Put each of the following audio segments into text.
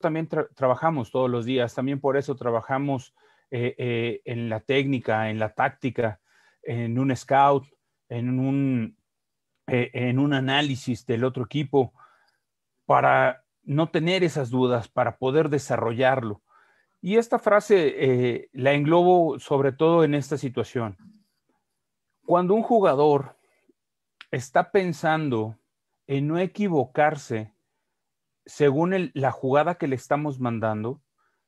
también trabajamos todos los días, también por eso trabajamos eh, eh, en la técnica, en la táctica, en un scout, en un, eh, en un análisis del otro equipo, para no tener esas dudas, para poder desarrollarlo. Y esta frase la englobo sobre todo en esta situación. Cuando un jugador está pensando en no equivocarse según la jugada que le estamos mandando,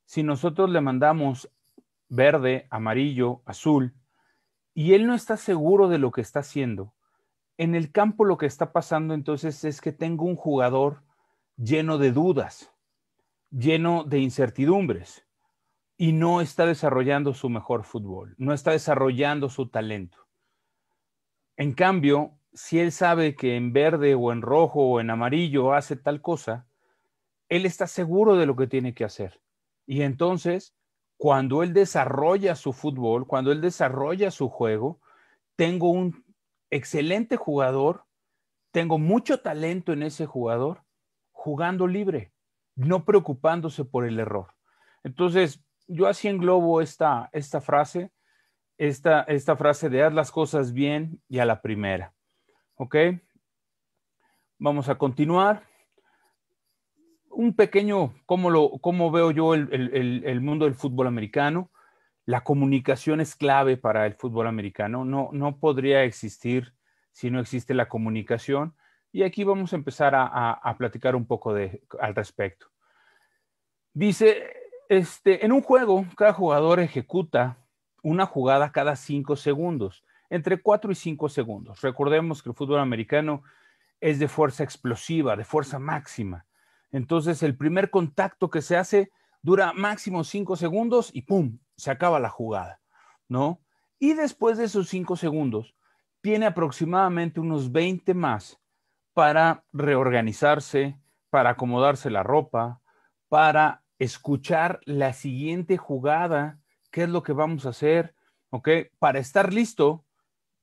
si nosotros le mandamos verde, amarillo, azul, y él no está seguro de lo que está haciendo, en el campo lo que está pasando entonces es que tengo un jugador lleno de dudas, lleno de incertidumbres, y no está desarrollando su mejor fútbol, no está desarrollando su talento. En cambio, si él sabe que en verde o en rojo o en amarillo hace tal cosa, él está seguro de lo que tiene que hacer. Y entonces, cuando él desarrolla su fútbol, cuando él desarrolla su juego, tengo un excelente jugador, tengo mucho talento en ese jugador, jugando libre, no preocupándose por el error. Entonces, yo así englobo esta, esta frase, esta, esta frase de haz las cosas bien y a la primera. ¿Ok? Vamos a continuar un pequeño, cómo, veo yo el, mundo del fútbol americano. La comunicación es clave para el fútbol americano. No, no podría existir si no existe la comunicación. Y aquí vamos a empezar a, platicar un poco de, al respecto. Dice, este, en un juego, cada jugador ejecuta una jugada cada cinco segundos, entre cuatro y cinco segundos. Recordemos que el fútbol americano es de fuerza explosiva, de fuerza máxima. Entonces el primer contacto que se hace dura máximo cinco segundos y ¡pum! Se acaba la jugada, ¿no? Y después de esos cinco segundos, tiene aproximadamente unos 20 más para reorganizarse, para acomodarse la ropa, para escuchar la siguiente jugada, qué es lo que vamos a hacer, ¿ok? Para estar listo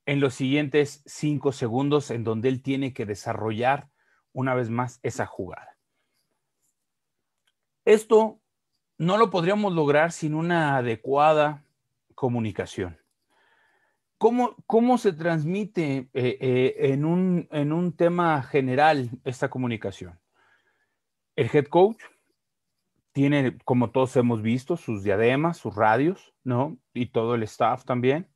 en los siguientes cinco segundos en donde él tiene que desarrollar una vez más esa jugada. Esto no lo podríamos lograr sin una adecuada comunicación. ¿Cómo, cómo se transmite eh, eh, en, un, en un tema general esta comunicación? El head coach tiene, como todos hemos visto, sus diademas, sus radios, ¿no? Y todo el staff también.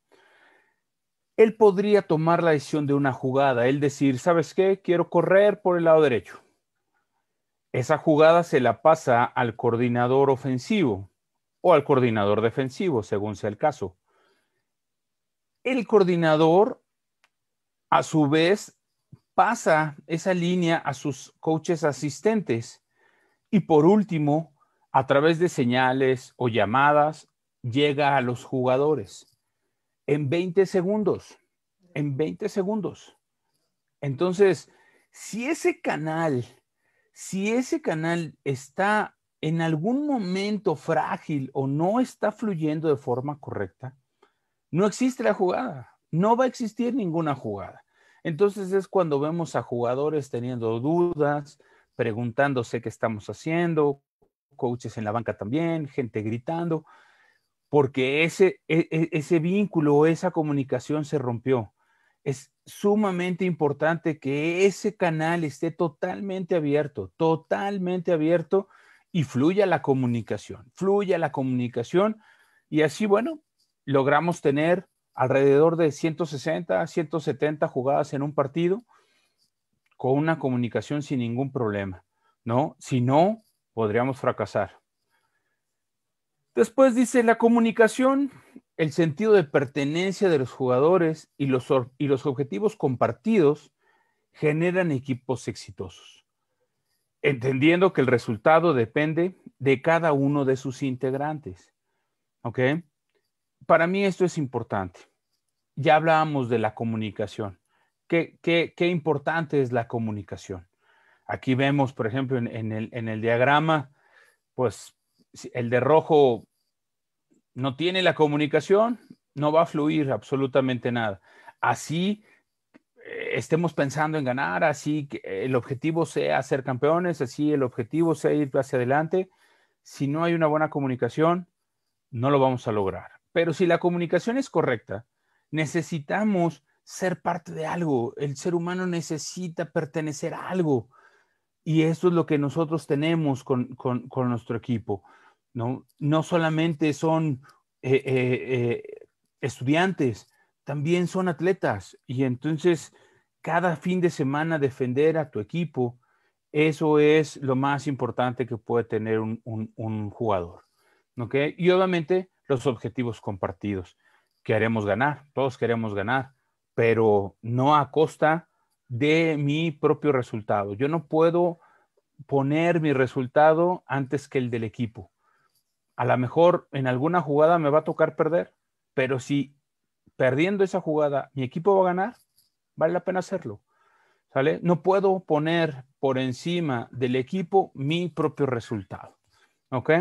Él podría tomar la decisión de una jugada, él decir, ¿sabes qué? Quiero correr por el lado derecho esa jugada se la pasa al coordinador ofensivo o al coordinador defensivo, según sea el caso. El coordinador, a su vez, pasa esa línea a sus coaches asistentes y por último, a través de señales o llamadas, llega a los jugadores en 20 segundos, en 20 segundos. Entonces, si ese canal si ese canal está en algún momento frágil o no está fluyendo de forma correcta, no existe la jugada, no va a existir ninguna jugada. Entonces es cuando vemos a jugadores teniendo dudas, preguntándose qué estamos haciendo, coaches en la banca también, gente gritando, porque ese, e, e, vínculo vínculo, esa comunicación se rompió es sumamente importante que ese canal esté totalmente abierto, totalmente abierto y fluya la comunicación, fluya la comunicación y así, bueno, logramos tener alrededor de 160, 170 jugadas en un partido con una comunicación sin ningún problema, ¿no? Si no, podríamos fracasar. Después dice la comunicación el sentido de pertenencia de los jugadores y los, y los objetivos compartidos generan equipos exitosos, entendiendo que el resultado depende de cada uno de sus integrantes. ¿Ok? Para mí esto es importante. Ya hablábamos de la comunicación. ¿Qué, qué, importante es la comunicación? Aquí vemos, por ejemplo, en, el, en el diagrama, pues el de rojo no tiene la comunicación, no va a fluir absolutamente nada. Así eh, estemos pensando en ganar, así el objetivo sea ser campeones, así el objetivo sea ir hacia adelante. Si no hay una buena comunicación, no lo vamos a lograr. Pero si la comunicación es correcta, necesitamos ser parte de algo. El ser humano necesita pertenecer a algo. Y eso es lo que nosotros tenemos con nuestro equipo. ¿no? No solamente son eh, eh, eh, estudiantes, también son atletas. Y entonces, cada fin de semana defender a tu equipo, eso es lo más importante que puede tener un, jugador. Y obviamente los objetivos compartidos. Queremos ganar, todos queremos ganar, pero no a costa de mi propio resultado. Yo no puedo poner mi resultado antes que el del equipo a lo mejor en alguna jugada me va a tocar perder, pero si perdiendo esa jugada mi equipo va a ganar, vale la pena hacerlo. ¿Sale? No puedo poner por encima del equipo mi propio resultado. ¿Ok?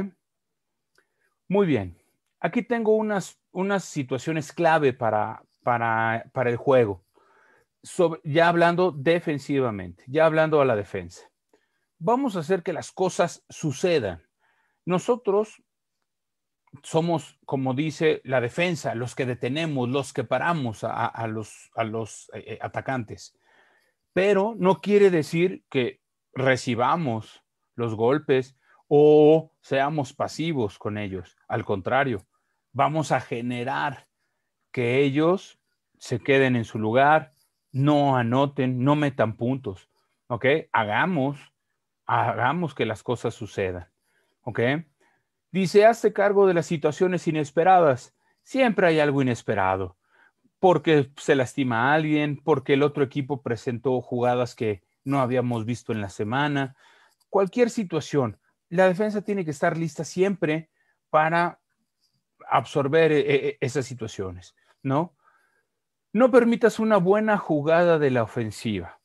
Muy bien. Aquí tengo unas, unas situaciones clave para, para, el juego. ya hablando defensivamente, ya hablando a la defensa. Vamos a hacer que las cosas sucedan. Nosotros somos, como dice la defensa, los que detenemos, los que paramos a, los, a los eh, eh, atacantes. Pero no quiere decir que recibamos los golpes o seamos pasivos con ellos. Al contrario, vamos a generar que ellos se queden en su lugar, no anoten, no metan puntos. ¿Ok? Hagamos, hagamos que las cosas sucedan. ¿Ok? Dice, hace cargo de las situaciones inesperadas. Siempre hay algo inesperado, porque se lastima a alguien, porque el otro equipo presentó jugadas que no habíamos visto en la semana. Cualquier situación, la defensa tiene que estar lista siempre para absorber eh, eh, esas situaciones, ¿no? No permitas una buena jugada de la ofensiva.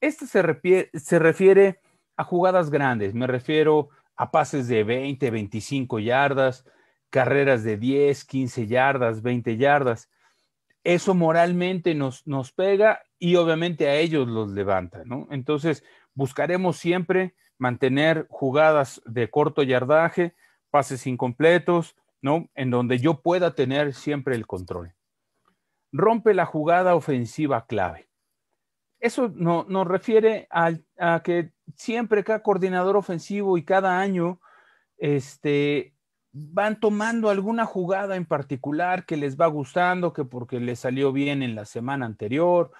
Este se, refiere, se refiere a jugadas grandes, me refiero a a pases de 20, 25 yardas, carreras de 10, 15 yardas, 20 yardas. Eso moralmente nos, nos pega y obviamente a ellos los levanta, ¿no? Entonces, buscaremos siempre mantener jugadas de corto yardaje, pases incompletos, ¿no? En donde yo pueda tener siempre el control. Rompe la jugada ofensiva clave. Eso no, nos refiere a que siempre cada coordinador ofensivo y cada año este, van tomando alguna jugada en particular que les va gustando, que porque les salió bien en la semana anterior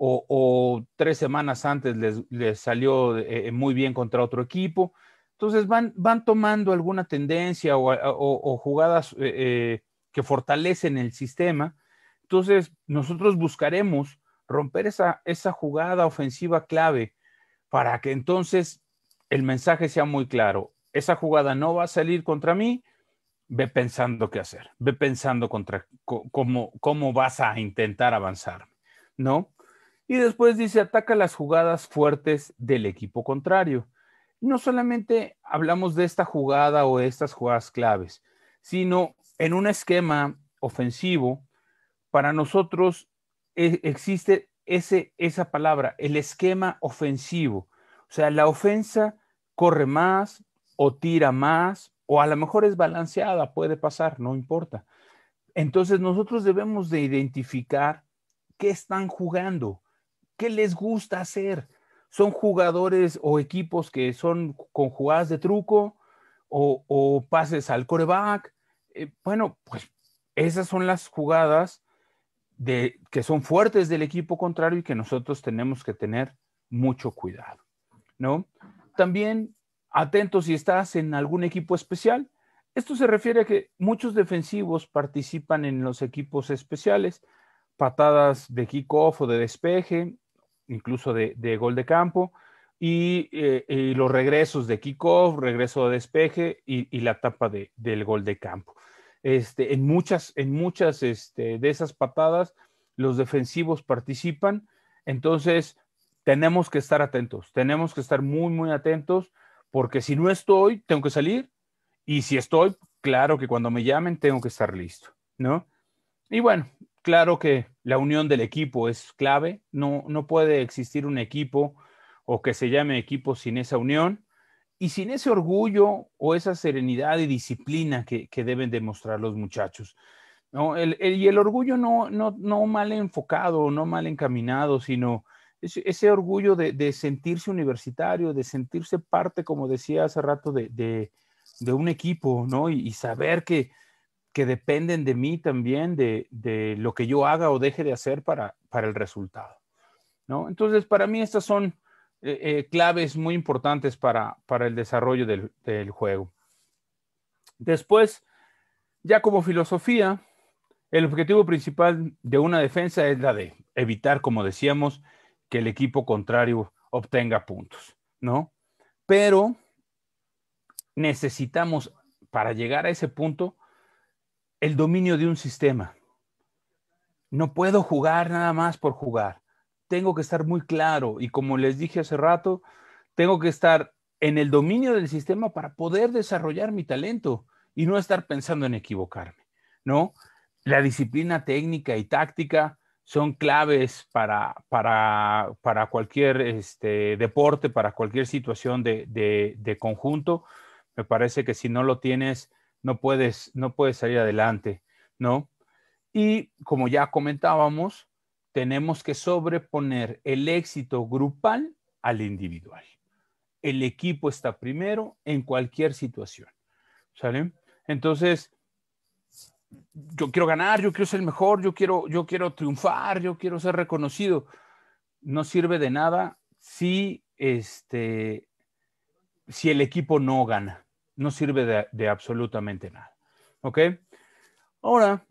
o, tres semanas antes les, salió eh, muy bien contra otro equipo. Entonces van, tomando alguna tendencia o, jugadas eh, eh, que fortalecen el sistema. Entonces nosotros buscaremos romper esa, esa jugada ofensiva clave para que entonces el mensaje sea muy claro. Esa jugada no va a salir contra mí, ve pensando qué hacer, ve pensando contra cómo, cómo vas a intentar avanzar, ¿no? Y después dice, ataca las jugadas fuertes del equipo contrario. No solamente hablamos de esta jugada o de estas jugadas claves, sino en un esquema ofensivo, para nosotros e-, existe esa palabra, el esquema ofensivo. O sea, la ofensa corre más o tira más o a lo mejor es balanceada, puede pasar, no importa. Entonces nosotros debemos de identificar qué están jugando, qué les gusta hacer. Son jugadores o equipos que son con jugadas de truco o, pases al coreback. Eh, bueno, pues esas son las jugadas que son fuertes del equipo contrario y que nosotros tenemos que tener mucho cuidado, ¿no? También atentos si estás en algún equipo especial. Esto se refiere a que muchos defensivos participan en los equipos especiales, patadas de kickoff o de despeje, incluso de, gol de campo, eh, y, los regresos de kickoff, regreso de despeje y, la tapa del gol de campo. Este, en muchas, en muchas este, de esas patadas, los defensivos participan. Entonces, tenemos que estar atentos, tenemos que estar muy, muy atentos, porque si no estoy, tengo que salir. Y si estoy, claro que cuando me llamen, tengo que estar listo, ¿no? Y bueno, claro que la unión del equipo es clave, no, no puede existir un equipo o que se llame equipo sin esa unión y sin ese orgullo o esa serenidad y disciplina que, que deben demostrar los muchachos. ¿no? El, y el orgullo no, no, no mal enfocado, no mal encaminado, sino ese, orgullo de, de, sentirse universitario, de sentirse parte, como decía hace rato, de, de, de un equipo, ¿no? Y, y saber que, que, dependen de mí también, de, lo que yo haga o deje de hacer para, para el resultado, ¿no? Entonces, para mí estas son eh, eh, claves muy importantes para, para el desarrollo del, del, juego. Después, ya como filosofía, el objetivo principal de una defensa es la de evitar, como decíamos, que el equipo contrario obtenga puntos, ¿no? Pero necesitamos, para llegar a ese punto, el dominio de un sistema. No puedo jugar nada más por jugar tengo que estar muy claro y como les dije hace rato, tengo que estar en el dominio del sistema para poder desarrollar mi talento y no estar pensando en equivocarme, ¿no? La disciplina técnica y táctica son claves para, para, cualquier este, deporte, para cualquier situación de, de, conjunto. Me parece que si no lo tienes, no puedes, no puedes salir adelante, ¿no? Y como ya comentábamos, tenemos que sobreponer el éxito grupal al individual. El equipo está primero en cualquier situación. ¿Sale? Entonces, yo quiero ganar, yo quiero ser el mejor, yo quiero, yo quiero triunfar, yo quiero ser reconocido. No sirve de nada si, este, si el equipo no gana. No sirve de, de absolutamente nada. ¿Ok? Ahora,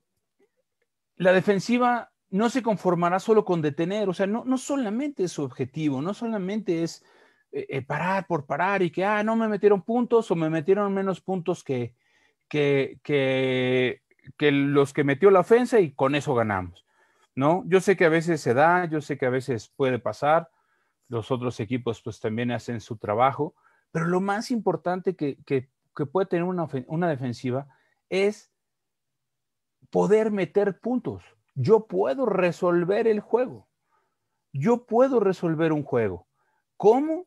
la defensiva no se conformará solo con detener, o sea, no, no solamente es su objetivo, no solamente es eh, eh, parar por parar y que, ah, no me metieron puntos o me metieron menos puntos que, que, que, los que metió la ofensa y con eso ganamos, ¿no? Yo sé que a veces se da, yo sé que a veces puede pasar, los otros equipos pues también hacen su trabajo, pero lo más importante que, puede tener una, una defensiva es poder meter puntos yo puedo resolver el juego. Yo puedo resolver un juego. ¿Cómo?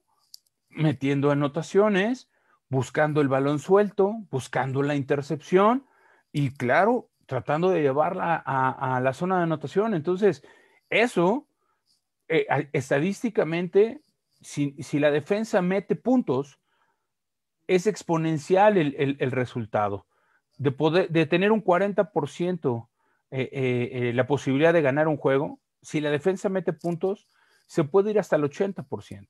Metiendo anotaciones, buscando el balón suelto, buscando la intercepción y claro, tratando de llevarla a, la zona de anotación. Entonces, eso eh, estadísticamente, si, la defensa mete puntos, es exponencial el, resultado. De, poder, de tener un 40% eh, eh, eh, la posibilidad de ganar un juego, si la defensa mete puntos, se puede ir hasta el 80%.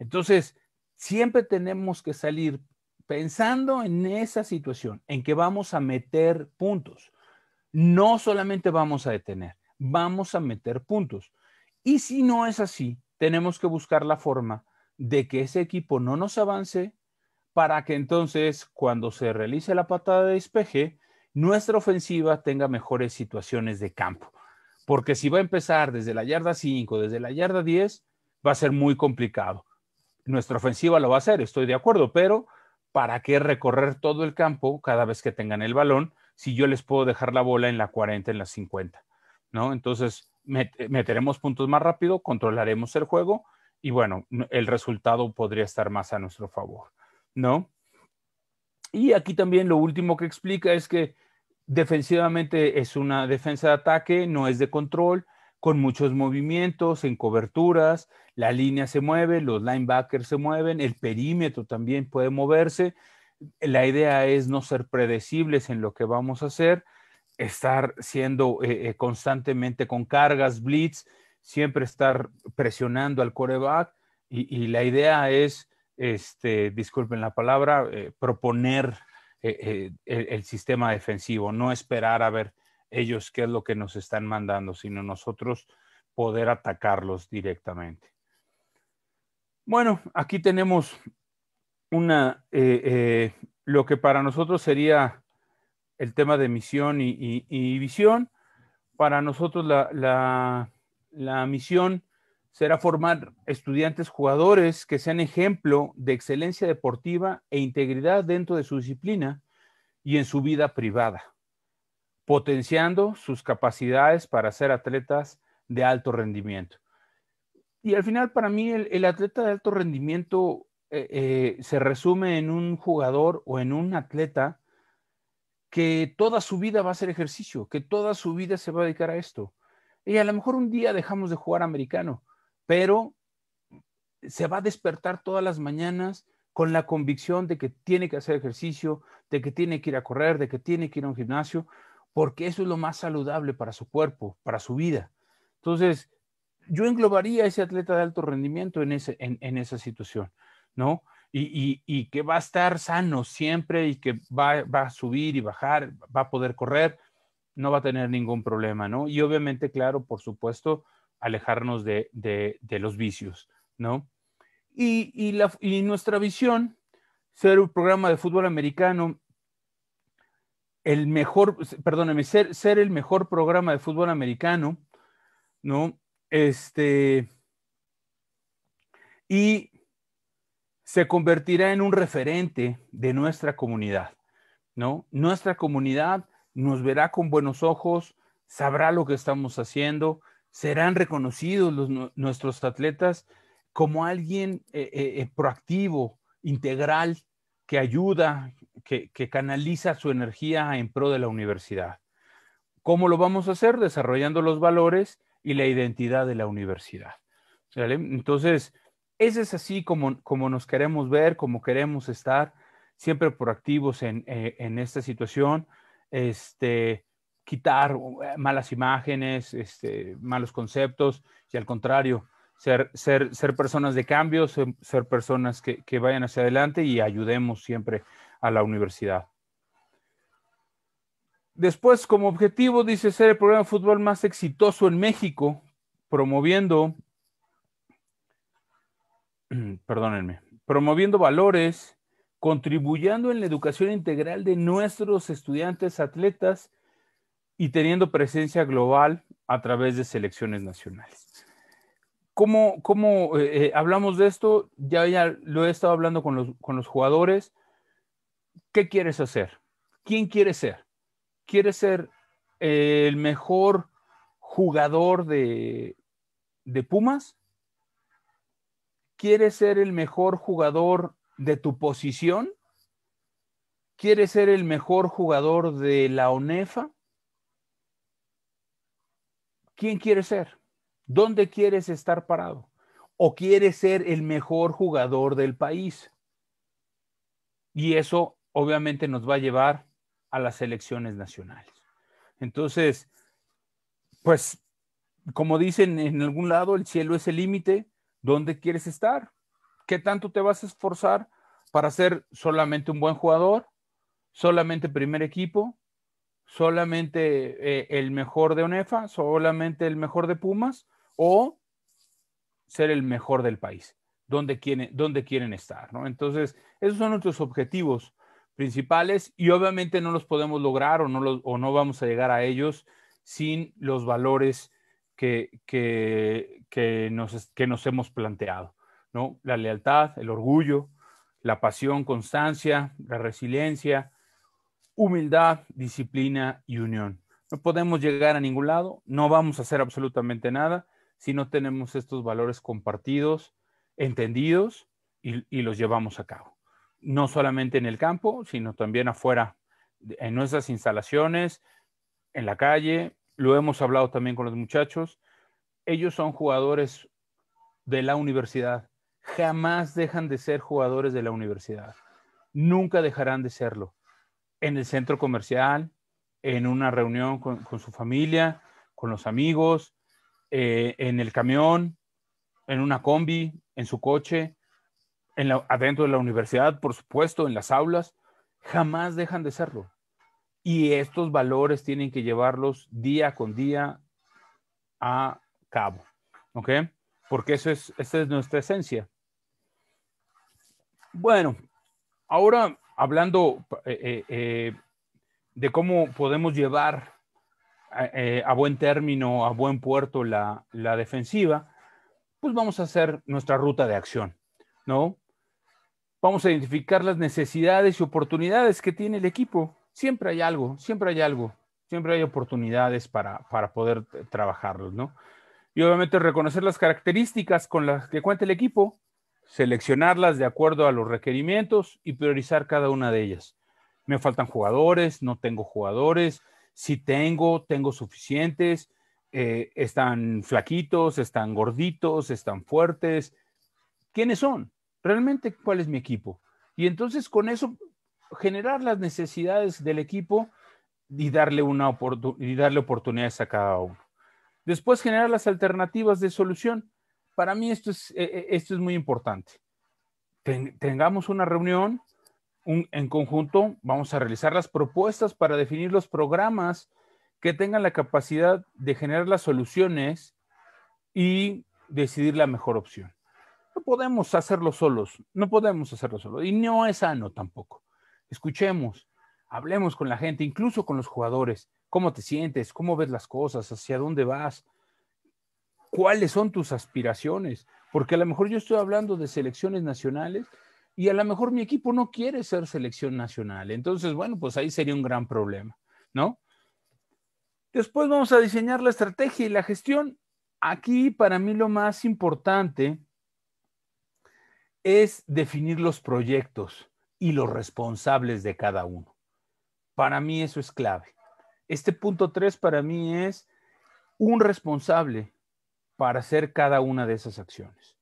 Entonces, siempre tenemos que salir pensando en esa situación, en que vamos a meter puntos. No solamente vamos a detener, vamos a meter puntos. Y si no es así, tenemos que buscar la forma de que ese equipo no nos avance para que entonces cuando se realice la patada de despeje, nuestra ofensiva tenga mejores situaciones de campo. Porque si va a empezar desde la yarda 5, desde la yarda 10, va a ser muy complicado. Nuestra ofensiva lo va a hacer, estoy de acuerdo, pero ¿para qué recorrer todo el campo cada vez que tengan el balón si yo les puedo dejar la bola en la 40, en la 50? ¿No? Entonces, meteremos puntos más rápido, controlaremos el juego y bueno, el resultado podría estar más a nuestro favor, ¿no? Y aquí también lo último que explica es que defensivamente es una defensa de ataque, no es de control, con muchos movimientos, en coberturas, la línea se mueve, los linebackers se mueven, el perímetro también puede moverse. La idea es no ser predecibles en lo que vamos a hacer, estar siendo eh, eh, constantemente con cargas, blitz, siempre estar presionando al coreback y la idea es este, disculpen la palabra, eh, proponer eh, eh, el, sistema defensivo, no esperar a ver ellos qué es lo que nos están mandando, sino nosotros poder atacarlos directamente. Bueno, aquí tenemos una, lo que para nosotros sería el tema de misión y, visión. Para nosotros la misión será formar estudiantes jugadores que sean ejemplo de excelencia deportiva e integridad dentro de su disciplina y en su vida privada, potenciando sus capacidades para ser atletas de alto rendimiento. Y al final, para mí, el, atleta de alto rendimiento eh, eh, se resume en un jugador o en un atleta que toda su vida va a ser ejercicio, que toda su vida se va a dedicar a esto. Y a lo mejor un día dejamos de jugar americano, pero se va a despertar todas las mañanas con la convicción de que tiene que hacer ejercicio, de que tiene que ir a correr, de que tiene que ir a un gimnasio, porque eso es lo más saludable para su cuerpo, para su vida. Entonces, yo englobaría a ese atleta de alto rendimiento en, esa situación, ¿no? Y, que va a estar sano siempre y que va, va a subir y bajar, va a poder correr, no va a tener ningún problema, ¿no? Y obviamente, claro, por supuesto, alejarnos de, los vicios, ¿no? Y, nuestra visión, ser un programa de fútbol americano, el mejor, perdóneme, ser, ser el mejor programa de fútbol americano, ¿no? Este, y se convertirá en un referente de nuestra comunidad, ¿no? Nuestra comunidad nos verá con buenos ojos, sabrá lo que estamos haciendo, serán reconocidos nuestros atletas como alguien eh, eh, eh, proactivo, integral, que ayuda, que, canaliza su energía en pro de la universidad. ¿Cómo lo vamos a hacer? Desarrollando los valores y la identidad de la universidad. Entonces, ese es así como, nos queremos ver, como queremos estar, siempre proactivos en, en esta situación. Este, quitar eh, malas imágenes, este, malos conceptos, y al contrario, ser, personas de cambio, ser, personas que, que, vayan hacia adelante y ayudemos siempre a la universidad. Después, como objetivo, dice ser el programa de fútbol más exitoso en México, promoviendo, perdónenme, promoviendo valores, contribuyendo en la educación integral de nuestros estudiantes atletas, y teniendo presencia global a través de selecciones nacionales. ¿Cómo, eh, eh, hablamos de esto? Ya, ya, lo he estado hablando con los, con los jugadores. ¿Qué quieres hacer? ¿Quién quieres ser? ¿Quieres ser eh, el mejor jugador de, de Pumas? ¿Quieres ser el mejor jugador de tu posición? ¿Quieres ser el mejor jugador de la ONEFA? ¿Quién quieres ser? ¿Dónde quieres estar parado? ¿O quieres ser el mejor jugador del país? Y eso obviamente nos va a llevar a las elecciones nacionales. Entonces, pues, como dicen en algún lado, el cielo es el límite. ¿Dónde quieres estar? ¿Qué tanto te vas a esforzar para ser solamente un buen jugador, solamente primer equipo, solamente eh, el mejor de ONEFA, solamente el mejor de Pumas o ser el mejor del país, donde quieren, quieren estar, Entonces, esos son nuestros objetivos principales y obviamente no los podemos lograr o no, o no vamos a llegar a ellos sin los valores que, que, nos, hemos planteado, La lealtad, el orgullo, la pasión, constancia, la resiliencia, humildad, disciplina y unión. No podemos llegar a ningún lado, no vamos a hacer absolutamente nada si no tenemos estos valores compartidos, entendidos y, y los llevamos a cabo. No solamente en el campo, sino también afuera, en nuestras instalaciones, en la calle. Lo hemos hablado también con los muchachos. Ellos son jugadores de la universidad. Jamás dejan de ser jugadores de la universidad. Nunca dejarán de serlo en el centro comercial, en una reunión con, su familia, con los amigos, eh, en el camión, en una combi, en su coche, en adentro de la universidad, por supuesto, en las aulas, jamás dejan de serlo. Y estos valores tienen que llevarlos día con día a cabo, ¿ok? Porque eso es, esa es nuestra esencia. Bueno, ahora hablando eh, eh, eh, de cómo podemos llevar a buen término, a buen puerto la, defensiva, pues vamos a hacer nuestra ruta de acción, ¿no? Vamos a identificar las necesidades y oportunidades que tiene el equipo. Siempre hay algo, siempre hay algo, siempre hay oportunidades para, para poder trabajarlos, ¿no? Y obviamente reconocer las características con las que cuenta el equipo, seleccionarlas de acuerdo a los requerimientos y priorizar cada una de ellas. Me faltan jugadores, no tengo jugadores, si tengo, tengo suficientes, eh, están flaquitos, están gorditos, están fuertes. ¿Quiénes son? Realmente, ¿cuál es mi equipo? Y entonces con eso generar las necesidades del equipo y darle, una y darle oportunidades a cada uno. Después generar las alternativas de solución para mí esto es, eh, eh, esto es muy importante. tengamos una reunión en conjunto, vamos a realizar las propuestas para definir los programas que tengan la capacidad de generar las soluciones y decidir la mejor opción. No podemos hacerlo solos, no podemos hacerlo solos y no es sano tampoco. Escuchemos, hablemos con la gente, incluso con los jugadores, cómo te sientes, cómo ves las cosas, hacia dónde vas, cuáles son tus aspiraciones, porque a lo mejor yo estoy hablando de selecciones nacionales y a lo mejor mi equipo no quiere ser selección nacional. Entonces, bueno, pues ahí sería un gran problema, ¿no? Después vamos a diseñar la estrategia y la gestión. Aquí para mí lo más importante es definir los proyectos y los responsables de cada uno. Para mí eso es clave. Este punto tres para mí es un responsable para hacer cada una de esas acciones.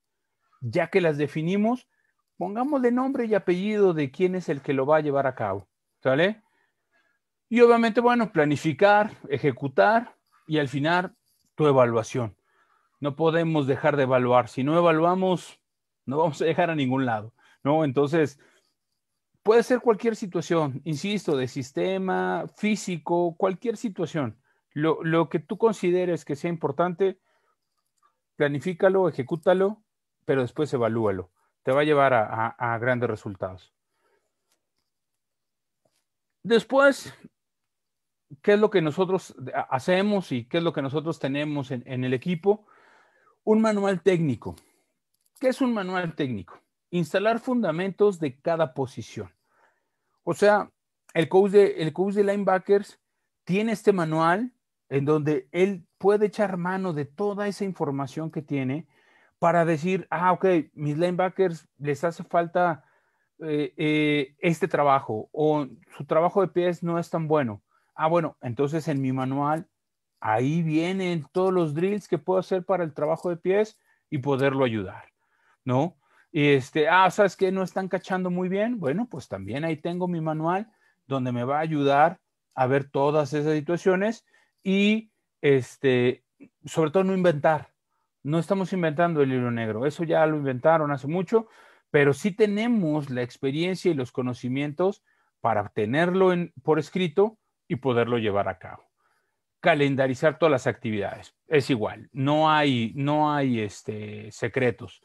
Ya que las definimos, pongamos pongámosle nombre y apellido de quién es el que lo va a llevar a cabo. ¿Sale? Y obviamente, bueno, planificar, ejecutar y al final tu evaluación. No podemos dejar de evaluar. Si no evaluamos, no vamos a dejar a ningún lado, ¿no? Entonces, puede ser cualquier situación, insisto, de sistema, físico, cualquier situación. Lo, lo que tú consideres que sea importante, planifícalo, ejecútalo, pero después evalúalo. Te va a llevar a, grandes resultados. Después, ¿qué es lo que nosotros hacemos y qué es lo que nosotros tenemos en, el equipo? Un manual técnico. ¿Qué es un manual técnico? Instalar fundamentos de cada posición. O sea, el coach de, el coach de linebackers tiene este manual en donde él puede echar mano de toda esa información que tiene para decir, ah, ok, mis linebackers les hace falta eh, eh, este trabajo o su trabajo de pies no es tan bueno. Ah, bueno, entonces en mi manual ahí vienen todos los drills que puedo hacer para el trabajo de pies y poderlo ayudar, ¿no? Y este, ah, sabes qué? no están cachando muy bien. Bueno, pues también ahí tengo mi manual donde me va a ayudar a ver todas esas situaciones y este, sobre todo no inventar. No estamos inventando el hilo negro, eso ya lo inventaron hace mucho, pero sí tenemos la experiencia y los conocimientos para tenerlo en, por escrito y poderlo llevar a cabo. Calendarizar todas las actividades. Es igual, no hay, no hay este, secretos.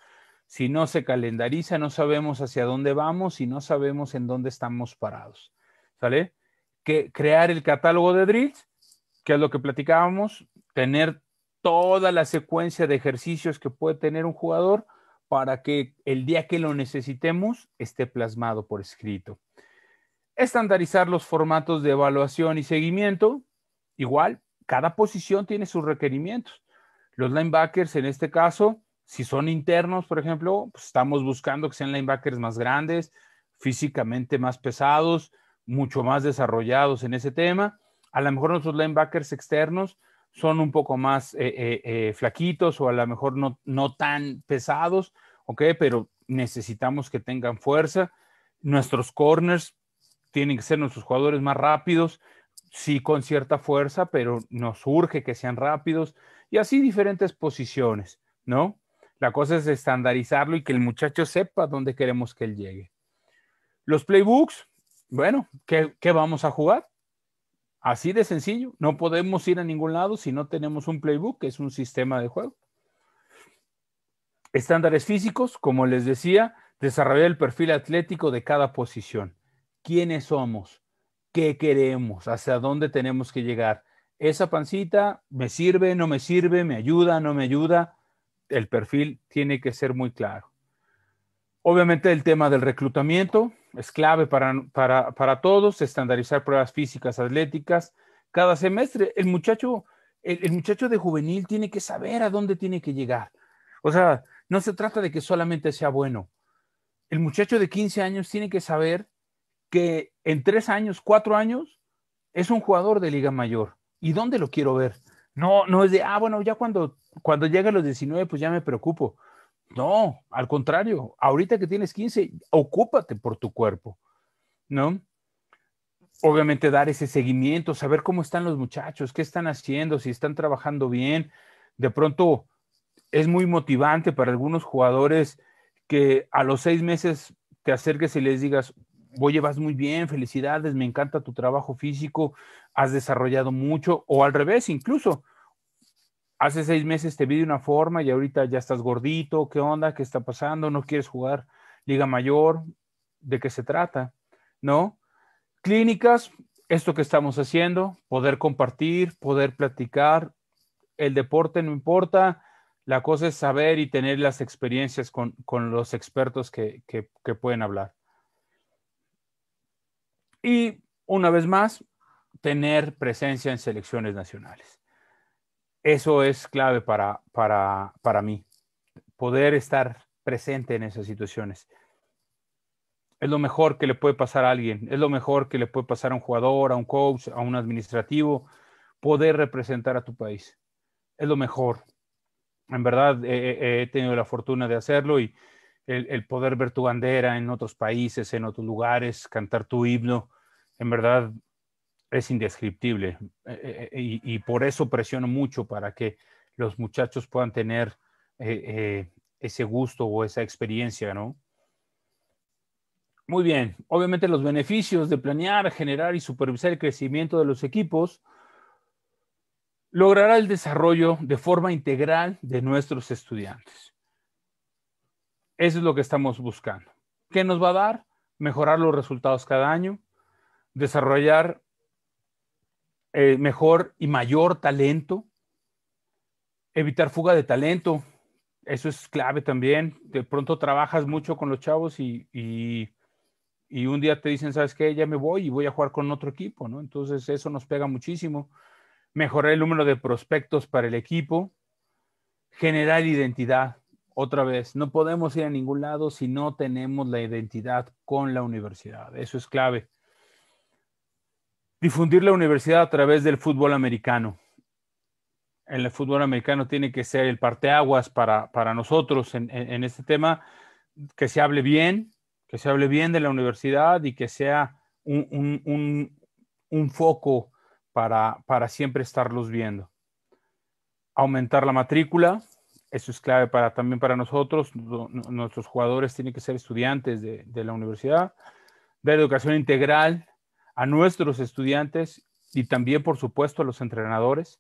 Si no se calendariza, no sabemos hacia dónde vamos y no sabemos en dónde estamos parados. ¿Sale? Que crear el catálogo de drills que es lo que platicábamos, tener toda la secuencia de ejercicios que puede tener un jugador para que el día que lo necesitemos esté plasmado por escrito. Estandarizar los formatos de evaluación y seguimiento. Igual, cada posición tiene sus requerimientos. Los linebackers, en este caso, si son internos, por ejemplo, pues estamos buscando que sean linebackers más grandes, físicamente más pesados, mucho más desarrollados en ese tema a lo mejor nuestros linebackers externos son un poco más eh, eh, eh, flaquitos o a lo mejor no, no tan pesados, ¿ok? Pero necesitamos que tengan fuerza. Nuestros corners tienen que ser nuestros jugadores más rápidos, sí con cierta fuerza, pero nos urge que sean rápidos y así diferentes posiciones, ¿no? La cosa es estandarizarlo y que el muchacho sepa dónde queremos que él llegue. Los playbooks, bueno, ¿qué, qué vamos a jugar? Así de sencillo, no podemos ir a ningún lado si no tenemos un playbook, que es un sistema de juego. Estándares físicos, como les decía, desarrollar el perfil atlético de cada posición. ¿Quiénes somos? ¿Qué queremos? ¿Hacia dónde tenemos que llegar? ¿Esa pancita me sirve, no me sirve, me ayuda, no me ayuda? El perfil tiene que ser muy claro. Obviamente el tema del reclutamiento, es clave para, para, todos estandarizar pruebas físicas, atléticas, cada semestre. El muchacho, el, muchacho de juvenil tiene que saber a dónde tiene que llegar. O sea, no se trata de que solamente sea bueno. El muchacho de 15 años tiene que saber que en tres años, cuatro años, es un jugador de Liga Mayor. ¿Y dónde lo quiero ver? No, no es de, ah, bueno, ya cuando, cuando llegue a los 19, pues ya me preocupo. No, al contrario, ahorita que tienes 15, ocúpate por tu cuerpo, ¿no? Obviamente dar ese seguimiento, saber cómo están los muchachos, qué están haciendo, si están trabajando bien. De pronto es muy motivante para algunos jugadores que a los seis meses te acerques y les digas, "Voy, vas muy bien, felicidades, me encanta tu trabajo físico, has desarrollado mucho, o al revés, incluso hace seis meses te vi de una forma y ahorita ya estás gordito, ¿qué onda? ¿Qué está pasando? ¿No quieres jugar Liga Mayor? ¿De qué se trata? ¿No? Clínicas, esto que estamos haciendo, poder compartir, poder platicar, el deporte no importa, la cosa es saber y tener las experiencias con, los expertos que pueden hablar. Y una vez más, tener presencia en selecciones nacionales eso es clave para, para, para mí, poder estar presente en esas situaciones. Es lo mejor que le puede pasar a alguien, es lo mejor que le puede pasar a un jugador, a un coach, a un administrativo, poder representar a tu país. Es lo mejor. En verdad he tenido la fortuna de hacerlo y el, poder ver tu bandera en otros países, en otros lugares, cantar tu himno, en verdad es indescriptible eh, eh, eh, y, por eso presiono mucho para que los muchachos puedan tener ese gusto o esa experiencia, ¿no? Muy bien, obviamente los beneficios de planear, generar y supervisar el crecimiento de los equipos logrará el desarrollo de forma integral de nuestros estudiantes. Eso es lo que estamos buscando. ¿Qué nos va a dar? Mejorar los resultados cada año, desarrollar eh, mejor y mayor talento, evitar fuga de talento, eso es clave también. De pronto trabajas mucho con los chavos y, y, y, un día te dicen, ¿sabes qué? Ya me voy y voy a jugar con otro equipo, ¿no? Entonces eso nos pega muchísimo. Mejorar el número de prospectos para el equipo, generar identidad. Otra vez, no podemos ir a ningún lado si no tenemos la identidad con la universidad. Eso es clave difundir la universidad a través del fútbol americano. El fútbol americano tiene que ser el parteaguas para, para nosotros en, este tema, que se hable bien, que se hable bien de la universidad y que sea un, foco para, siempre estarlos viendo. Aumentar la matrícula, eso es clave para, también para nosotros. Nuestros jugadores tienen que ser estudiantes de, la universidad. De educación integral, a nuestros estudiantes y también, por supuesto, a los entrenadores.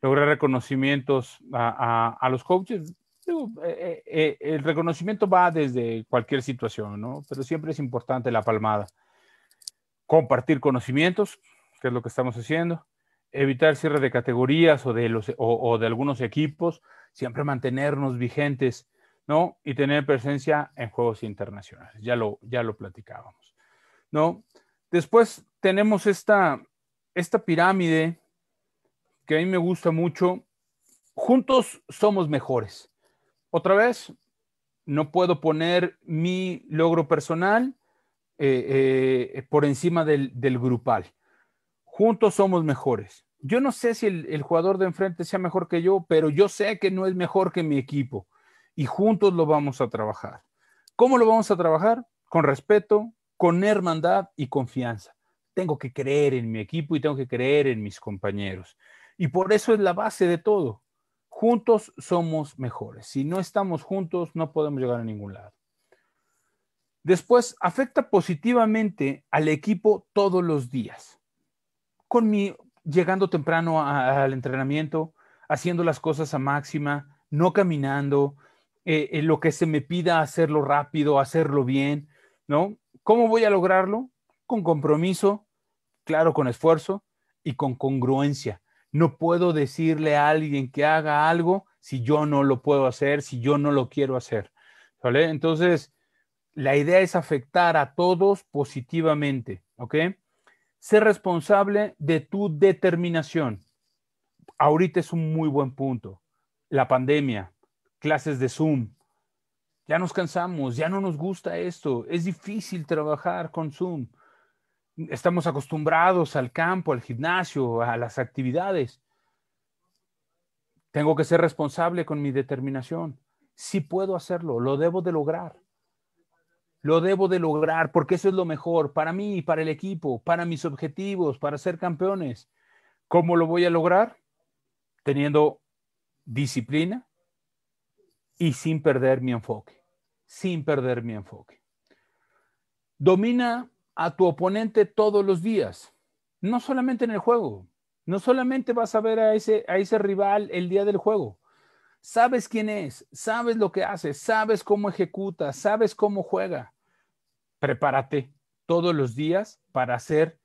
Lograr reconocimientos a, los coaches. Eh, eh, eh, el reconocimiento va desde cualquier situación, ¿no? Pero siempre es importante la palmada. Compartir conocimientos, que es lo que estamos haciendo. Evitar cierre de categorías o de, los, de algunos equipos. Siempre mantenernos vigentes, ¿no? Y tener presencia en juegos internacionales. Ya lo, ya lo platicábamos, ¿no? Después tenemos esta, esta pirámide que a mí me gusta mucho. Juntos somos mejores. Otra vez, no puedo poner mi logro personal eh, eh, eh, por encima del, del, grupal. Juntos somos mejores. Yo no sé si el, el jugador de enfrente sea mejor que yo, pero yo sé que no es mejor que mi equipo y juntos lo vamos a trabajar. ¿Cómo lo vamos a trabajar? Con respeto, con hermandad y confianza. Tengo que creer en mi equipo y tengo que creer en mis compañeros. Y por eso es la base de todo. Juntos somos mejores. Si no estamos juntos, no podemos llegar a ningún lado. Después, afecta positivamente al equipo todos los días. Con mi llegando temprano al entrenamiento, haciendo las cosas a máxima, no caminando, eh, lo que se me pida, hacerlo rápido, hacerlo bien, ¿no? ¿Cómo voy a lograrlo? Con compromiso, claro, con esfuerzo y con congruencia. No puedo decirle a alguien que haga algo si yo no lo puedo hacer, si yo no lo quiero hacer. Entonces, la idea es afectar a todos positivamente, ¿ok? Ser responsable de tu determinación. Ahorita es un muy buen punto. La pandemia, clases de Zoom, ya nos cansamos, ya no nos gusta esto, es difícil trabajar con Zoom. Estamos acostumbrados al campo, al gimnasio, a las actividades. Tengo que ser responsable con mi determinación. Si puedo hacerlo, lo debo de lograr. Lo debo de lograr porque eso es lo mejor para mí, para el equipo, para mis objetivos, para ser campeones. ¿Cómo lo voy a lograr? Teniendo disciplina, y sin perder mi enfoque, sin perder mi enfoque. Domina a tu oponente todos los días, no solamente en el juego, no solamente vas a ver a ese, a ese rival el día del juego, sabes quién es, sabes lo que hace, sabes cómo ejecuta, sabes cómo juega. Prepárate todos los días para ser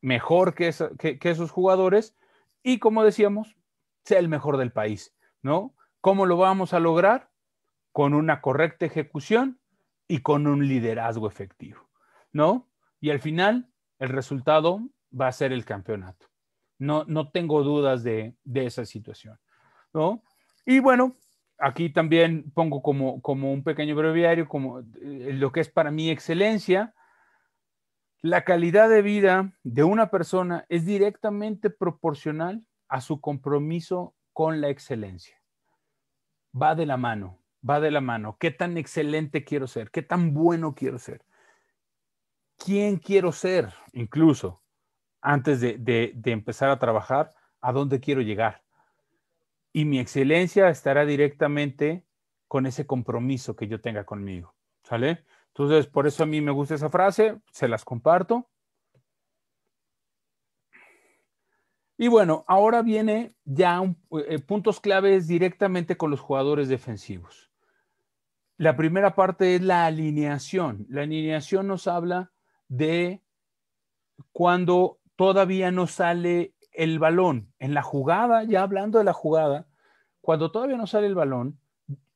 mejor que, esos jugadores y, como decíamos, sea el mejor del país, ¿no? ¿Cómo lo vamos a lograr? Con una correcta ejecución y con un liderazgo efectivo, ¿no? Y al final, el resultado va a ser el campeonato. No, no tengo dudas de, esa situación, ¿no? Y bueno, aquí también pongo como, como un pequeño breviario, como eh, lo que es para mí excelencia. La calidad de vida de una persona es directamente proporcional a su compromiso con la excelencia va de la mano, va de la mano. ¿Qué tan excelente quiero ser? ¿Qué tan bueno quiero ser? ¿Quién quiero ser? Incluso antes de, empezar a trabajar, ¿a dónde quiero llegar? Y mi excelencia estará directamente con ese compromiso que yo tenga conmigo. ¿Sale? Entonces, por eso a mí me gusta esa frase, se las comparto. Y bueno, ahora viene ya eh, puntos claves directamente con los jugadores defensivos. La primera parte es la alineación. La alineación nos habla de cuando todavía no sale el balón. En la jugada, ya hablando de la jugada, cuando todavía no sale el balón,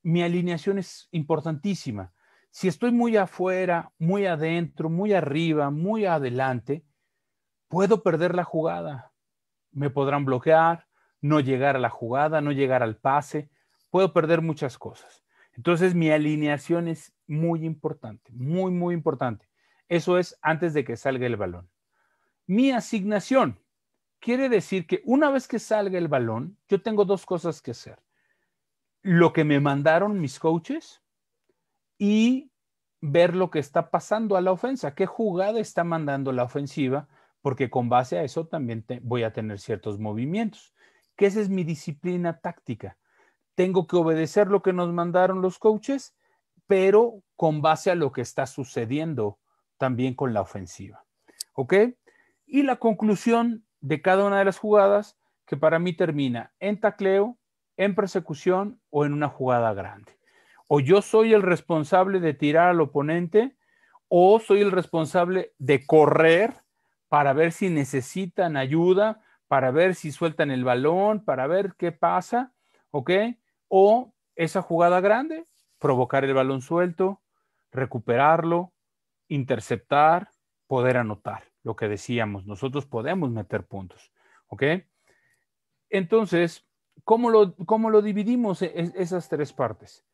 mi alineación es importantísima. Si estoy muy afuera, muy adentro, muy arriba, muy adelante, puedo perder la jugada, me podrán bloquear, no llegar a la jugada, no llegar al pase, puedo perder muchas cosas. Entonces mi alineación es muy importante, muy, muy importante. Eso es antes de que salga el balón. Mi asignación quiere decir que una vez que salga el balón, yo tengo dos cosas que hacer. Lo que me mandaron mis coaches y ver lo que está pasando a la ofensa, qué jugada está mandando la ofensiva porque con base a eso también voy a tener ciertos movimientos, que esa es mi disciplina táctica. Tengo que obedecer lo que nos mandaron los coaches, pero con base a lo que está sucediendo también con la ofensiva. ¿Ok? Y la conclusión de cada una de las jugadas, que para mí termina en tacleo, en persecución o en una jugada grande. O yo soy el responsable de tirar al oponente, o soy el responsable de correr para ver si necesitan ayuda, para ver si sueltan el balón, para ver qué pasa, ¿ok? O esa jugada grande, provocar el balón suelto, recuperarlo, interceptar, poder anotar, lo que decíamos, nosotros podemos meter puntos, ¿ok? Entonces, ¿cómo lo, lo dividimos e-, esas tres partes?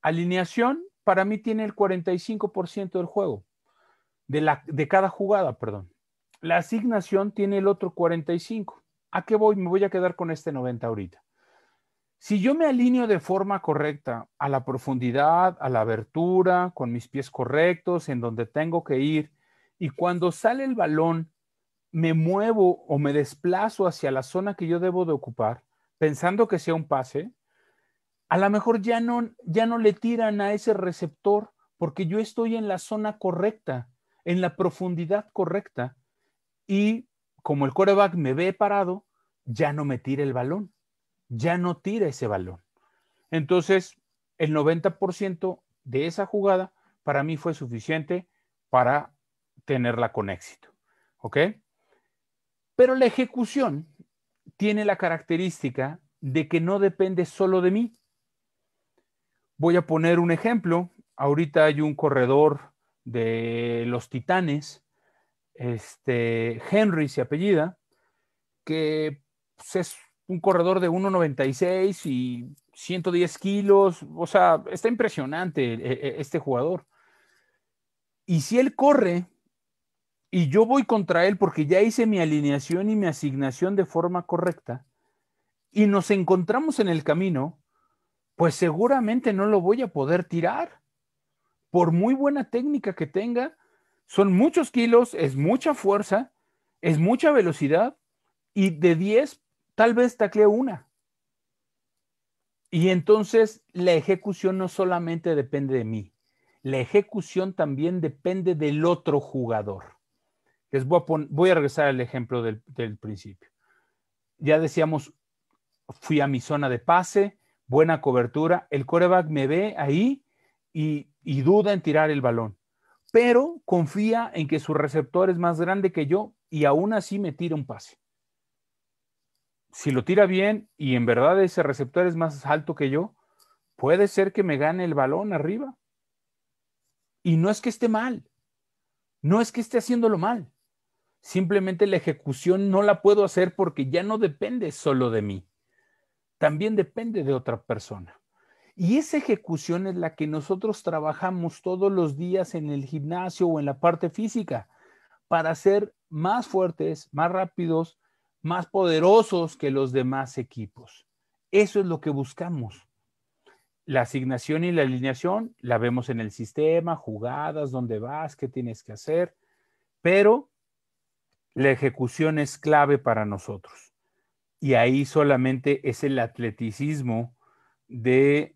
Alineación, para mí tiene el 45% del juego, de, la, de cada jugada, perdón. La asignación tiene el otro 45. ¿A qué voy? Me voy a quedar con este 90 ahorita. Si yo me alineo de forma correcta a la profundidad, a la abertura, con mis pies correctos, en donde tengo que ir, y cuando sale el balón, me muevo o me desplazo hacia la zona que yo debo de ocupar, pensando que sea un pase, a lo mejor ya no, ya no le tiran a ese receptor porque yo estoy en la zona correcta, en la profundidad correcta, y como el coreback me ve parado, ya no me tira el balón, ya no tira ese balón. Entonces, el 90% de esa jugada para mí fue suficiente para tenerla con éxito. ¿Ok? Pero la ejecución tiene la característica de que no depende solo de mí. Voy a poner un ejemplo. Ahorita hay un corredor de los Titanes este, Henry se apellida, que pues, es un corredor de 1,96 y 110 kilos, o sea, está impresionante eh, eh, este jugador. Y si él corre y yo voy contra él porque ya hice mi alineación y mi asignación de forma correcta y nos encontramos en el camino, pues seguramente no lo voy a poder tirar. Por muy buena técnica que tenga, son muchos kilos, es mucha fuerza, es mucha velocidad y de 10 tal vez taclea una. Y entonces la ejecución no solamente depende de mí, la ejecución también depende del otro jugador. Les voy a, voy a regresar al ejemplo del, principio. Ya decíamos, fui a mi zona de pase, buena cobertura, el coreback me ve ahí y duda en tirar el balón pero confía en que su receptor es más grande que yo y aún así me tira un pase. Si lo tira bien y en verdad ese receptor es más alto que yo, puede ser que me gane el balón arriba. Y no es que esté mal, no es que esté haciéndolo mal. Simplemente la ejecución no la puedo hacer porque ya no depende solo de mí. También depende de otra persona. Y esa ejecución es la que nosotros trabajamos todos los días en el gimnasio o en la parte física para ser más fuertes, más rápidos, más poderosos que los demás equipos. Eso es lo que buscamos. La asignación y la alineación la vemos en el sistema, jugadas, dónde vas, qué tienes que hacer, pero la ejecución es clave para nosotros. Y ahí solamente es el atleticismo de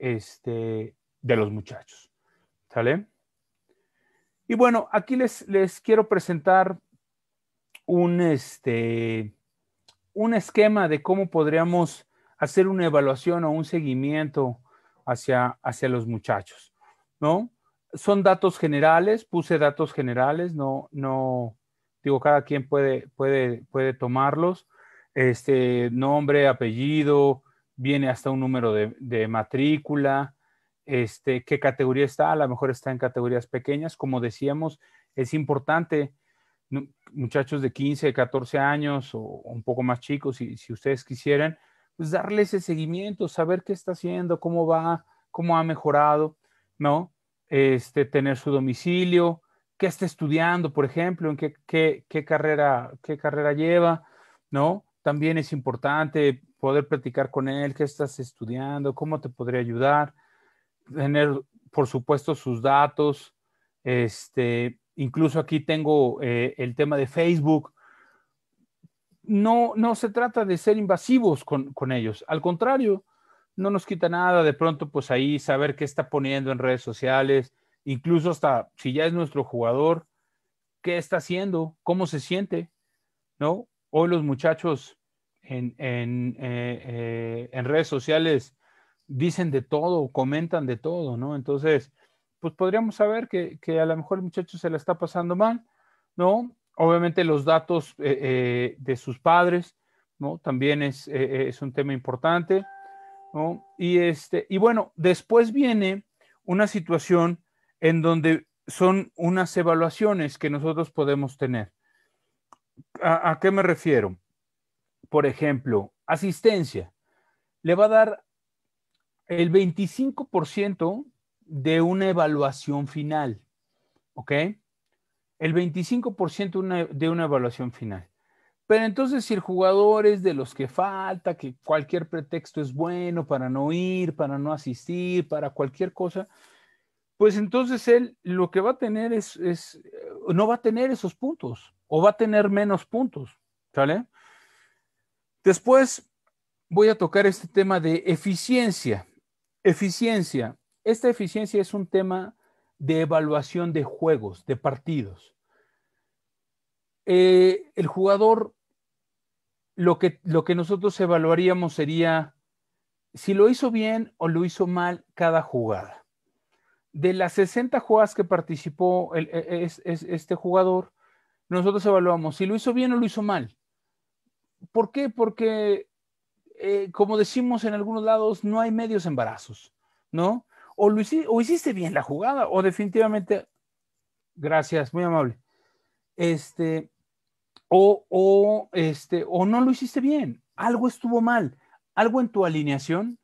este, de los muchachos. ¿Sale? Y bueno, aquí les, les quiero presentar un, este, un esquema de cómo podríamos hacer una evaluación o un seguimiento hacia, hacia los muchachos, ¿no? Son datos generales, puse datos generales, no, no, digo, cada quien puede, puede, puede tomarlos, este, nombre, apellido, viene hasta un número de, matrícula, este, qué categoría está, a lo mejor está en categorías pequeñas, como decíamos, es importante, muchachos de 15, 14 años o, un poco más chicos, si, si ustedes quisieran, pues darle ese seguimiento, saber qué está haciendo, cómo va, cómo ha mejorado, ¿no? Este, tener su domicilio, qué está estudiando, por ejemplo, en qué, qué, qué carrera, qué carrera lleva, ¿no? También es importante poder platicar con él, qué estás estudiando, cómo te podría ayudar, tener, por supuesto, sus datos. Este, incluso aquí tengo eh, el tema de Facebook. No, no se trata de ser invasivos con, con ellos, al contrario, no nos quita nada de pronto, pues ahí saber qué está poniendo en redes sociales, incluso hasta si ya es nuestro jugador, qué está haciendo, cómo se siente, ¿no? Hoy los muchachos eh, eh, en, redes sociales dicen de todo, comentan de todo, ¿no? Entonces, pues podríamos saber que, a lo mejor el muchacho se la está pasando mal, ¿no? Obviamente los datos eh, de sus padres, ¿no? También es, un tema importante, ¿no? Y, este, y bueno, después viene una situación en donde son unas evaluaciones que nosotros podemos tener. a qué me refiero? por ejemplo, asistencia, le va a dar el 25% de una evaluación final. ¿Ok? El 25% de una evaluación final. Pero entonces, si el jugador es de los que falta, que cualquier pretexto es bueno para no ir, para no asistir, para cualquier cosa, pues entonces él lo que va a tener es, es no va a tener esos puntos o va a tener menos puntos. ¿Sale? Después voy a tocar este tema de eficiencia. Eficiencia. Esta eficiencia es un tema de evaluación de juegos, de partidos. Eh, el jugador, lo que, lo que nosotros evaluaríamos sería si lo hizo bien o lo hizo mal cada jugada. De las 60 jugadas que participó e, e, este jugador, nosotros evaluamos si lo hizo bien o lo hizo mal. ¿Por qué? Porque, eh, como decimos en algunos lados, no hay medios embarazos, ¿no? O, lo hiciste, bien la jugada, o definitivamente, gracias, muy amable. Este, o, o, este, o no lo hiciste bien, algo estuvo mal, algo en tu alineación,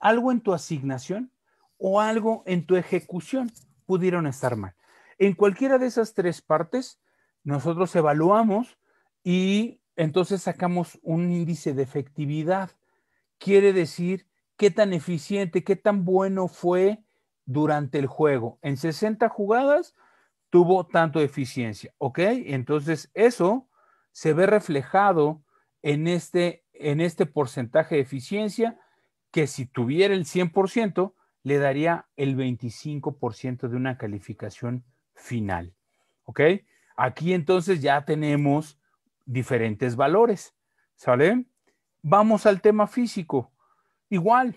algo en tu asignación o algo en tu ejecución pudieron estar mal. En cualquiera de esas tres partes, nosotros evaluamos y entonces sacamos un índice de efectividad. Quiere decir qué tan eficiente, qué tan bueno fue durante el juego. En 60 jugadas tuvo tanto eficiencia, ¿ok? Entonces eso se ve reflejado en este, en este porcentaje de eficiencia que si tuviera el 100%, le daría el 25% de una calificación final, ¿ok? Aquí entonces ya tenemos diferentes valores. ¿Sale? Vamos al tema físico. Igual,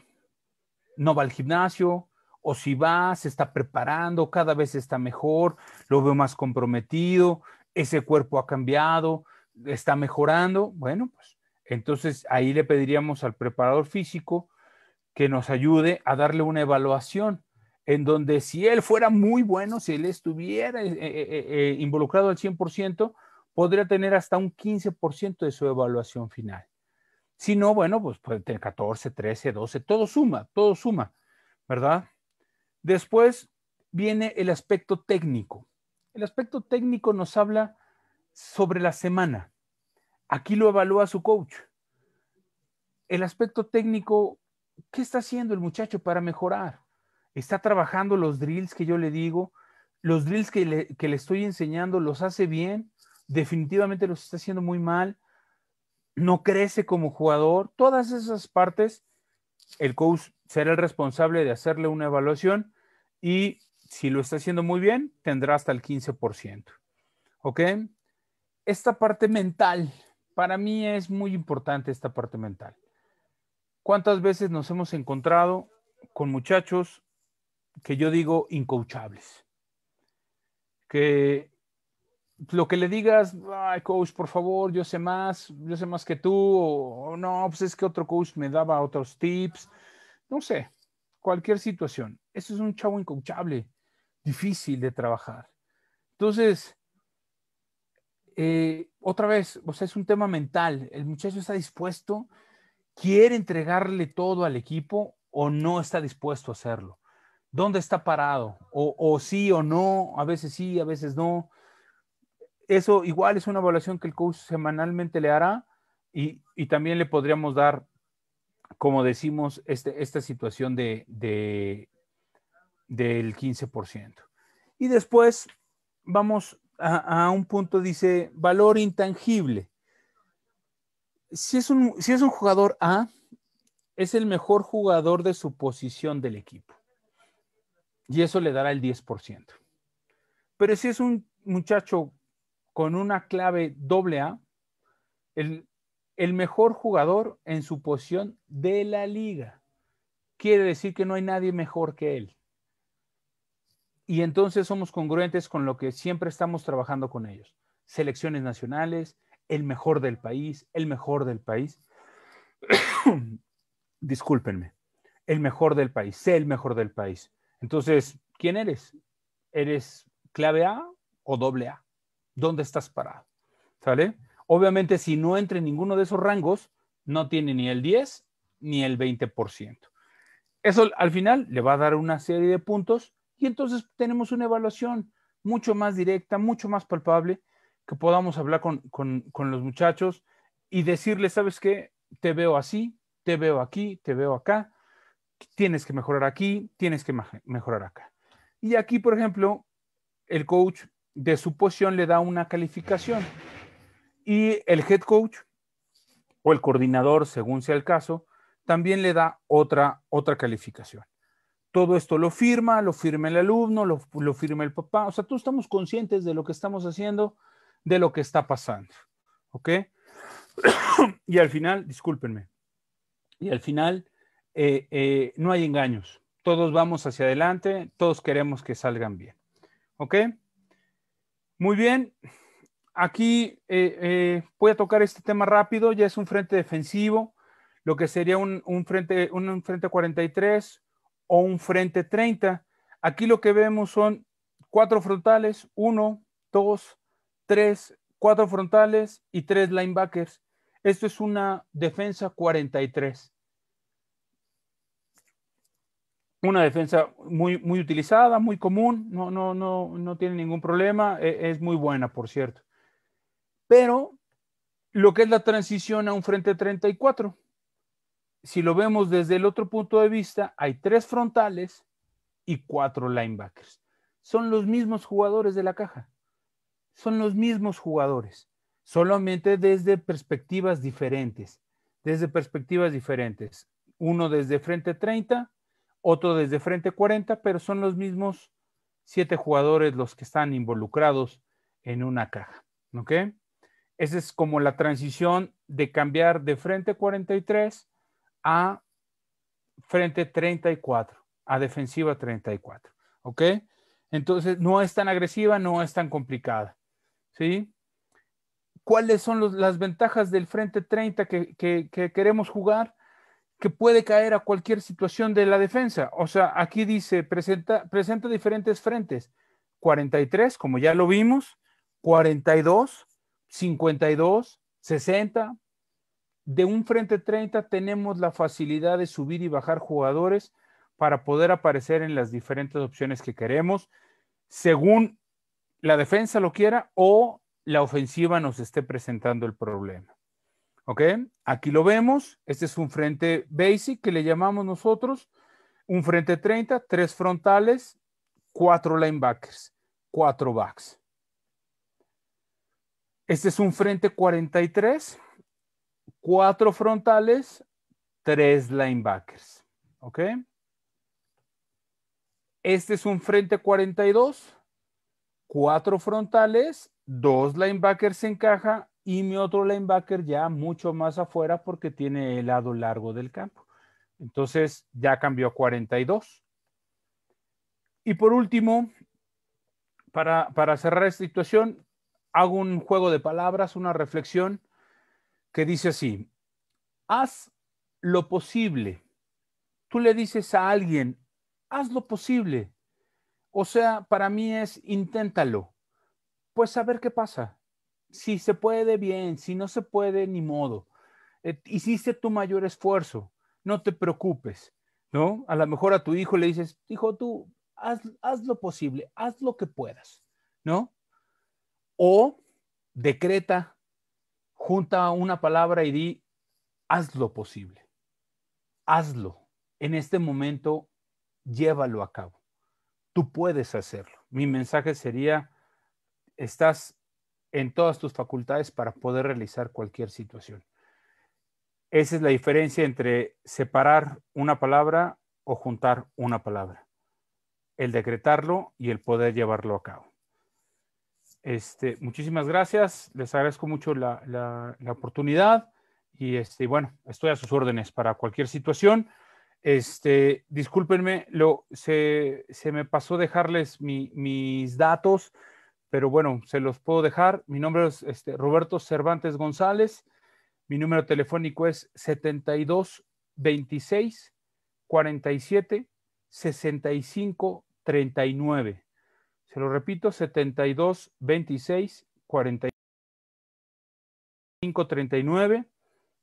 no va al gimnasio, o si va, se está preparando, cada vez está mejor, lo veo más comprometido, ese cuerpo ha cambiado, está mejorando. Bueno, pues entonces ahí le pediríamos al preparador físico que nos ayude a darle una evaluación en donde si él fuera muy bueno, si él estuviera eh, eh, eh, involucrado al 100%, podría tener hasta un 15% de su evaluación final. Si no, bueno, pues puede tener 14, 13, 12, todo suma, todo suma, ¿verdad? Después viene el aspecto técnico. El aspecto técnico nos habla sobre la semana. Aquí lo evalúa su coach. El aspecto técnico, ¿qué está haciendo el muchacho para mejorar? ¿Está trabajando los drills que yo le digo? ¿Los drills que le, que le estoy enseñando los hace bien? definitivamente los está haciendo muy mal, no crece como jugador, todas esas partes, el coach será el responsable de hacerle una evaluación y si lo está haciendo muy bien, tendrá hasta el 15%. ¿Ok? Esta parte mental, para mí es muy importante esta parte mental. ¿Cuántas veces nos hemos encontrado con muchachos que yo digo incouchables? Que lo que le digas, ay, coach, por favor, yo sé más, yo sé más que tú, o, no, pues es que otro coach me daba otros tips, no sé, cualquier situación. Eso es un chavo incoachable, difícil de trabajar. Entonces, eh, otra vez, o sea, es un tema mental. El muchacho está dispuesto, quiere entregarle todo al equipo o no está dispuesto a hacerlo. ¿Dónde está parado? o sí o no, a veces sí, a veces no eso igual es una evaluación que el coach semanalmente le hará y, también le podríamos dar, como decimos, este, esta situación de, del 15%. Y después vamos a, un punto, dice, valor intangible. Si es, un, si es un jugador A, es el mejor jugador de su posición del equipo. Y eso le dará el 10%. Pero si es un muchacho con una clave doble A, el, mejor jugador en su posición de la liga. Quiere decir que no hay nadie mejor que él. Y entonces somos congruentes con lo que siempre estamos trabajando con ellos. Selecciones nacionales, el mejor del país, el mejor del país. Discúlpenme, el mejor del país, sé el mejor del país. Entonces, ¿quién eres? ¿Eres clave A o doble A? dónde estás parado. ¿Sale? Obviamente, si no entra en ninguno de esos rangos, no tiene ni el 10 ni el 20%. Eso al final le va a dar una serie de puntos y entonces tenemos una evaluación mucho más directa, mucho más palpable, que podamos hablar con, con los muchachos y decirles, ¿sabes qué? Te veo así, te veo aquí, te veo acá, tienes que mejorar aquí, tienes que mejorar acá. Y aquí, por ejemplo, el coach de su posición le da una calificación y el head coach o el coordinador, según sea el caso, también le da otra, otra calificación. Todo esto lo firma, lo firma el alumno, lo, firma el papá. O sea, todos estamos conscientes de lo que estamos haciendo, de lo que está pasando. ¿Ok? y al final, discúlpenme, y al final eh, eh, no hay engaños. Todos vamos hacia adelante, todos queremos que salgan bien. ¿Ok? Muy bien, aquí eh, eh, voy a tocar este tema rápido, ya es un frente defensivo, lo que sería un, frente, un frente 43 o un frente 30. Aquí lo que vemos son cuatro frontales, uno, dos, tres, cuatro frontales y tres linebackers. Esto es una defensa 43 una defensa muy, muy utilizada, muy común, no, no, no, tiene ningún problema, e, es, muy buena, por cierto. Pero lo que es la transición a un frente 34, si lo vemos desde el otro punto de vista, hay tres frontales y cuatro linebackers. Son los mismos jugadores de la caja, son los mismos jugadores, solamente desde perspectivas diferentes, desde perspectivas diferentes. Uno desde frente 30, otro desde frente 40, pero son los mismos siete jugadores los que están involucrados en una caja. ¿Ok? Esa es como la transición de cambiar de frente 43 a frente 34, a defensiva 34. ¿Ok? Entonces, no es tan agresiva, no es tan complicada. ¿Sí? ¿Cuáles son las ventajas del frente 30 que queremos jugar? que puede caer a cualquier situación de la defensa. O sea, aquí dice, presenta, diferentes frentes. 43, como ya lo vimos, 42, 52, 60. De un frente 30 tenemos la facilidad de subir y bajar jugadores para poder aparecer en las diferentes opciones que queremos, según la defensa lo quiera o la ofensiva nos esté presentando el problema. ¿Ok? Aquí lo vemos. Este es un frente basic que le llamamos nosotros. Un frente 30, tres frontales, cuatro linebackers, cuatro backs. Este es un frente 43, cuatro frontales, tres linebackers. ¿Ok? Este es un frente 42, cuatro frontales, dos linebackers en caja, y mi otro linebacker ya mucho más afuera porque tiene el lado largo del campo. Entonces ya cambió a 42. Y por último, para, cerrar esta situación, hago un juego de palabras, una reflexión que dice así, haz lo posible. Tú le dices a alguien, haz lo posible. O sea, para mí es inténtalo. Pues a ver qué pasa si se puede bien, si no se puede, ni modo. Eh, hiciste tu mayor esfuerzo, no te preocupes, ¿no? A lo mejor a tu hijo le dices, hijo, tú haz, haz lo posible, haz lo que puedas, ¿no? O decreta, junta una palabra y di, haz lo posible, hazlo. En este momento, llévalo a cabo. Tú puedes hacerlo. Mi mensaje sería, estás en todas tus facultades para poder realizar cualquier situación. Esa es la diferencia entre separar una palabra o juntar una palabra. El decretarlo y el poder llevarlo a cabo. Este, muchísimas gracias. Les agradezco mucho la, la, oportunidad. Y este, bueno, estoy a sus órdenes para cualquier situación. Este, discúlpenme, lo, se, se me pasó dejarles mi, mis datos pero bueno, se los puedo dejar. Mi nombre es este, Roberto Cervantes González. Mi número telefónico es 72 26 47 65 39. Se lo repito, 72 26 45 39.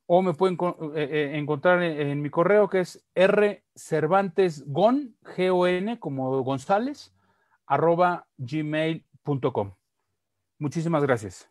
O me pueden eh, eh, encontrar en, mi correo que es rcervantesgon, G-O-N, como González, arroba gmail Muchísimas gracias.